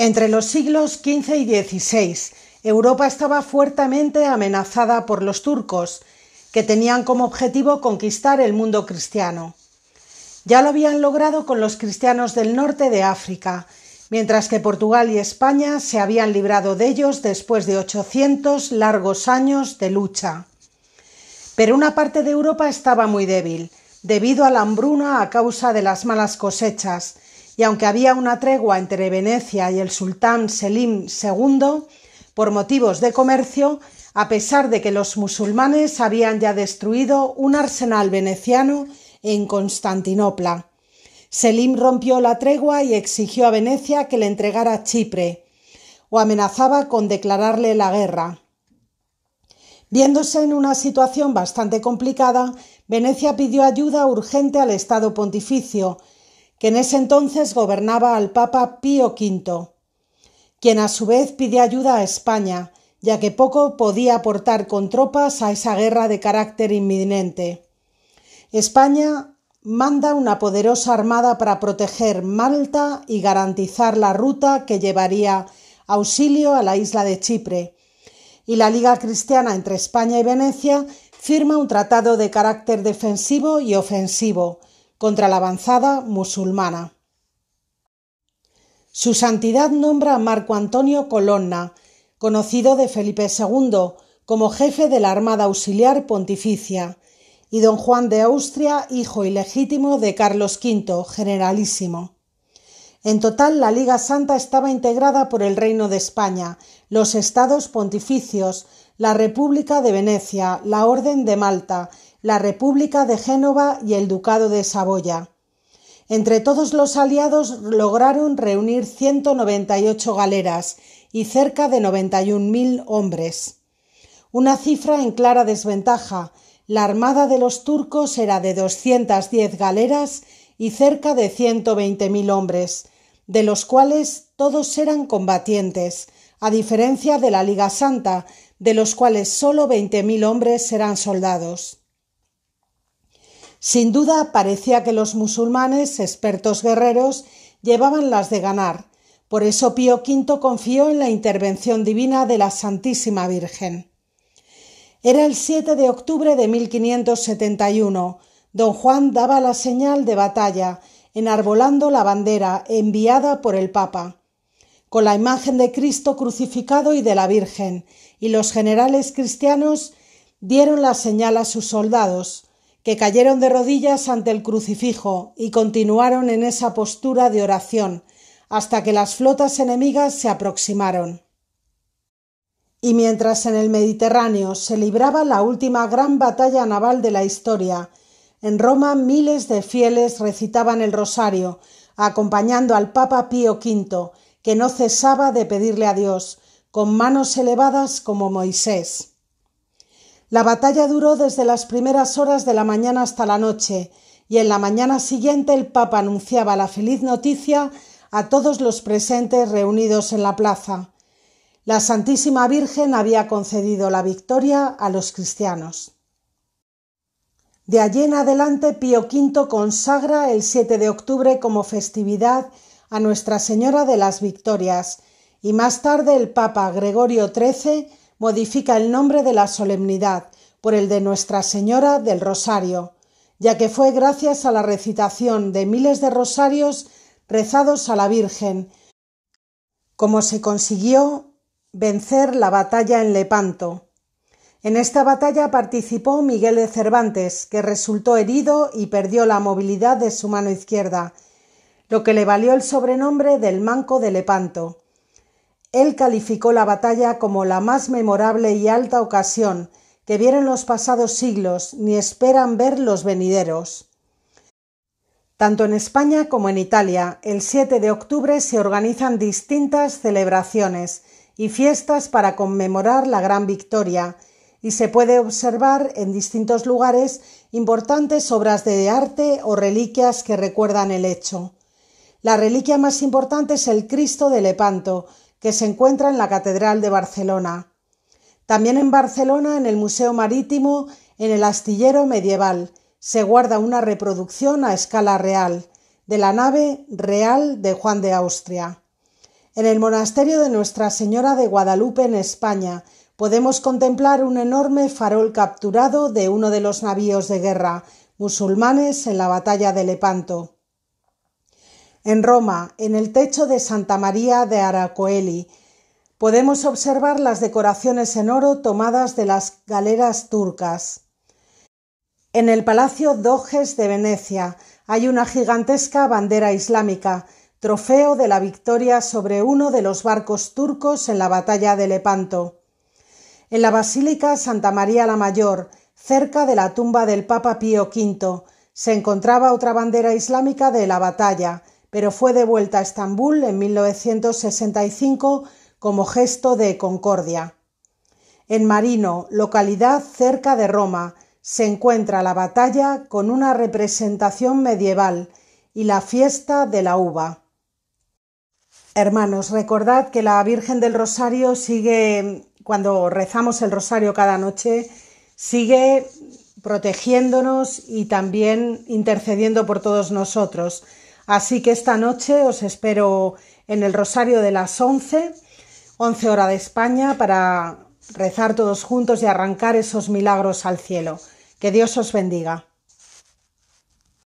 Entre los siglos XV y XVI, Europa estaba fuertemente amenazada por los turcos, que tenían como objetivo conquistar el mundo cristiano. Ya lo habían logrado con los cristianos del norte de África, mientras que Portugal y España se habían librado de ellos después de 800 largos años de lucha. Pero una parte de Europa estaba muy débil, debido a la hambruna a causa de las malas cosechas, y aunque había una tregua entre Venecia y el sultán Selim II, por motivos de comercio, a pesar de que los musulmanes habían ya destruido un arsenal veneciano en Constantinopla. Selim rompió la tregua y exigió a Venecia que le entregara Chipre, o amenazaba con declararle la guerra. Viéndose en una situación bastante complicada, Venecia pidió ayuda urgente al Estado pontificio, que en ese entonces gobernaba al Papa Pío V, quien a su vez pidió ayuda a España, ya que poco podía aportar con tropas a esa guerra de carácter inminente. España manda una poderosa armada para proteger Malta y garantizar la ruta que llevaría auxilio a la isla de Chipre, y la Liga Cristiana entre España y Venecia firma un tratado de carácter defensivo y ofensivo, contra la avanzada musulmana. Su santidad nombra a Marco Antonio Colonna, conocido de Felipe II, como jefe de la Armada Auxiliar Pontificia, y don Juan de Austria, hijo ilegítimo de Carlos V, generalísimo. En total, la Liga Santa estaba integrada por el Reino de España, los Estados Pontificios, la República de Venecia, la Orden de Malta la República de Génova y el Ducado de Saboya. Entre todos los aliados lograron reunir 198 galeras y cerca de 91.000 hombres. Una cifra en clara desventaja. La armada de los turcos era de 210 galeras y cerca de 120.000 hombres, de los cuales todos eran combatientes, a diferencia de la Liga Santa, de los cuales solo 20.000 hombres eran soldados. Sin duda parecía que los musulmanes, expertos guerreros, llevaban las de ganar. Por eso Pío V confió en la intervención divina de la Santísima Virgen. Era el 7 de octubre de 1571. Don Juan daba la señal de batalla, enarbolando la bandera enviada por el Papa con la imagen de Cristo crucificado y de la Virgen, y los generales cristianos dieron la señal a sus soldados que cayeron de rodillas ante el crucifijo y continuaron en esa postura de oración hasta que las flotas enemigas se aproximaron. Y mientras en el Mediterráneo se libraba la última gran batalla naval de la historia, en Roma miles de fieles recitaban el rosario, acompañando al Papa Pío V, que no cesaba de pedirle a Dios, con manos elevadas como Moisés. La batalla duró desde las primeras horas de la mañana hasta la noche, y en la mañana siguiente el Papa anunciaba la feliz noticia a todos los presentes reunidos en la plaza. La Santísima Virgen había concedido la victoria a los cristianos. De allí en adelante Pío V consagra el 7 de octubre como festividad a Nuestra Señora de las Victorias, y más tarde el Papa Gregorio XIII modifica el nombre de la solemnidad por el de Nuestra Señora del Rosario, ya que fue gracias a la recitación de miles de rosarios rezados a la Virgen, como se consiguió vencer la batalla en Lepanto. En esta batalla participó Miguel de Cervantes, que resultó herido y perdió la movilidad de su mano izquierda, lo que le valió el sobrenombre del Manco de Lepanto. Él calificó la batalla como la más memorable y alta ocasión que vieron los pasados siglos ni esperan ver los venideros. Tanto en España como en Italia, el 7 de octubre se organizan distintas celebraciones y fiestas para conmemorar la gran victoria, y se puede observar en distintos lugares importantes obras de arte o reliquias que recuerdan el hecho. La reliquia más importante es el Cristo de Lepanto, que se encuentra en la Catedral de Barcelona. También en Barcelona, en el Museo Marítimo, en el astillero medieval, se guarda una reproducción a escala real de la nave real de Juan de Austria. En el monasterio de Nuestra Señora de Guadalupe, en España, podemos contemplar un enorme farol capturado de uno de los navíos de guerra musulmanes en la batalla de Lepanto. En Roma, en el techo de Santa María de Aracoeli, podemos observar las decoraciones en oro tomadas de las galeras turcas. En el Palacio Doges de Venecia hay una gigantesca bandera islámica, trofeo de la victoria sobre uno de los barcos turcos en la batalla de Lepanto. En la Basílica Santa María la Mayor, cerca de la tumba del Papa Pío V, se encontraba otra bandera islámica de la batalla, pero fue devuelta a Estambul en 1965 como gesto de concordia. En Marino, localidad cerca de Roma, se encuentra la batalla con una representación medieval y la fiesta de la uva. Hermanos, recordad que la Virgen del Rosario sigue, cuando rezamos el Rosario cada noche, sigue protegiéndonos y también intercediendo por todos nosotros. Así que esta noche os espero en el Rosario de las 11, 11 hora de España, para rezar todos juntos y arrancar esos milagros al cielo. Que Dios os bendiga.